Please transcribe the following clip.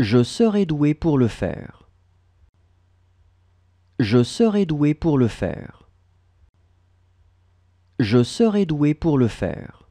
Je serai doué pour le faire. Je serai doué pour le faire. Je serai doué pour le faire.